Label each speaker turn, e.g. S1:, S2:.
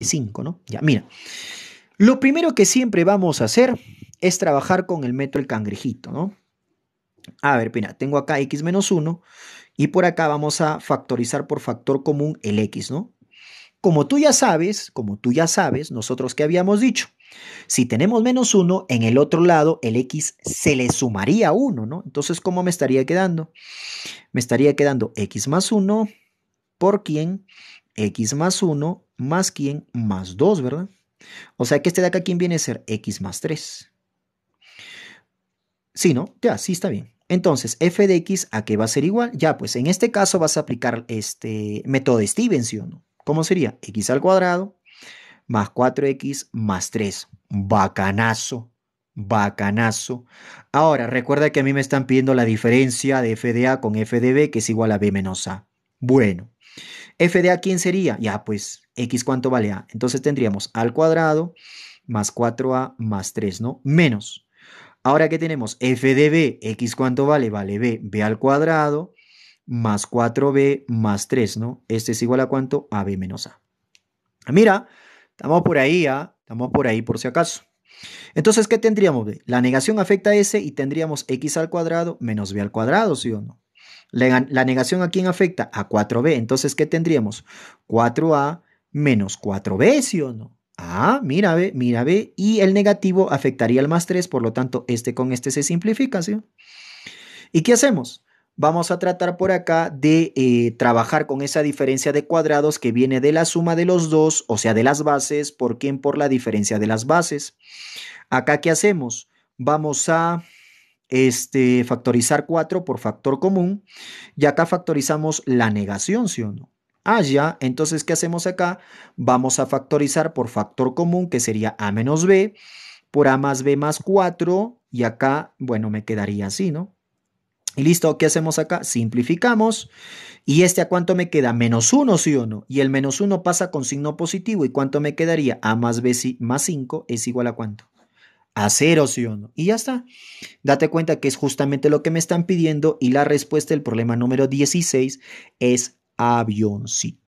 S1: 5, ¿no? Ya, mira. Lo primero que siempre vamos a hacer es trabajar con el metro el cangrejito, ¿no? A ver, mira, tengo acá x menos 1 y por acá vamos a factorizar por factor común el x, ¿no? Como tú ya sabes, como tú ya sabes, nosotros que habíamos dicho, si tenemos menos 1, en el otro lado el x se le sumaría 1, ¿no? Entonces, ¿cómo me estaría quedando? Me estaría quedando x más 1 por quién? x más 1 más quién más 2, ¿verdad? O sea que este de acá, ¿quién viene a ser? x más 3. Sí, ¿no? Ya, sí está bien. Entonces, f de x, ¿a qué va a ser igual? Ya, pues en este caso vas a aplicar este método de Stevenson. ¿no? ¿Cómo sería? x al cuadrado más 4x más 3. Bacanazo, bacanazo. Ahora, recuerda que a mí me están pidiendo la diferencia de f de a con f de b, que es igual a b menos a. Bueno, f de a, ¿quién sería? Ya, pues x cuánto vale a. Entonces tendríamos al cuadrado más 4a más 3, ¿no? Menos. Ahora que tenemos f de b, x cuánto vale, vale b, b al cuadrado más 4b más 3, ¿no? Este es igual a cuánto? a b menos a. Mira, estamos por ahí, ¿ah? Estamos por ahí por si acaso. Entonces, ¿qué tendríamos? La negación afecta a S y tendríamos x al cuadrado menos b al cuadrado, ¿sí o no? La, negación a quién afecta? A 4b. Entonces, ¿qué tendríamos? 4a menos 4b, ¿sí o no? Ah, mira B, mira B. Y el negativo afectaría al más 3, por lo tanto, este con este se simplifica, ¿sí? ¿Y qué hacemos? Vamos a tratar por acá de eh, trabajar con esa diferencia de cuadrados que viene de la suma de los dos, o sea, de las bases, ¿por quién? Por la diferencia de las bases. Acá, ¿qué hacemos? Vamos a este, factorizar 4 por factor común, y acá factorizamos la negación, ¿sí o no? Ah, ya, entonces, ¿qué hacemos acá? Vamos a factorizar por factor común, que sería a menos b, por a más b más 4, y acá, bueno, me quedaría así, ¿no? Y listo, ¿qué hacemos acá? Simplificamos. ¿Y este a cuánto me queda? Menos 1, sí o no. Y el menos 1 pasa con signo positivo. ¿Y cuánto me quedaría? A más b más 5 es igual a cuánto? hacer o no. Y ya está. Date cuenta que es justamente lo que me están pidiendo y la respuesta del problema número 16 es avioncito.